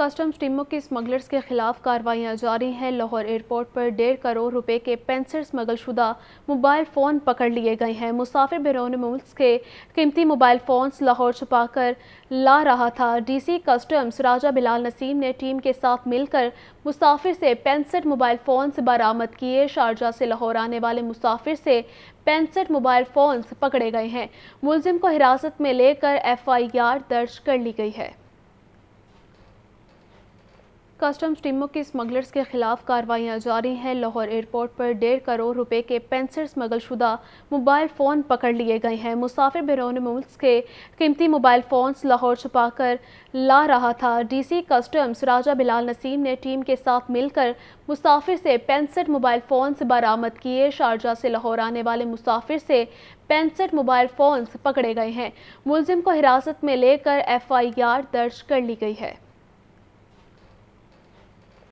customs टीमों की smugglers के खिलाफ कार्रवाइयां जारी हैं लाहौर एयरपोर्ट पर डेढ़ करोड़ रुपए के पेंसर स्मगलशुदा मोबाइल फ़ोन पकड़ लिए गए हैं मुसाफिर बैरून मुल्क के कीमती मोबाइल फ़ोन्स लाहौर छुपा कर ला रहा था डीसी कस्टम्स राजा बिलाल नसीम ने टीम के साथ मिलकर मुसाफिर से पैंसठ मोबाइल फ़ोन्स बरामद किए शारजा से लाहौर आने वाले मुसाफिर से पैंसठ मोबाइल फ़ोन्स पकड़े गए हैं मुलजिम को हिरासत में लेकर एफ आई आर दर्ज कर ली गई है कस्टम्स टीमों की स्मगलर्स के खिलाफ कार्रवाइयाँ जारी हैं लाहौर एयरपोर्ट पर डेढ़ करोड़ रुपए के पेंसर स्मगलशुदा मोबाइल फ़ोन पकड़ लिए गए हैं मुसाफिर बैरून मुल्क के कीमती मोबाइल फ़ोन्स लाहौर छुपाकर ला रहा था डीसी कस्टम्स राजा बिलाल नसीम ने टीम के साथ मिलकर मुसाफिर से पैंसठ मोबाइल फ़ोन्स बरामद किए शारजा से लाहौर आने वाले मुसाफिर से पैंसठ मोबाइल फ़ोन्स पकड़े गए हैं मुलजिम को हिरासत में लेकर एफ आई आर दर्ज कर ली गई है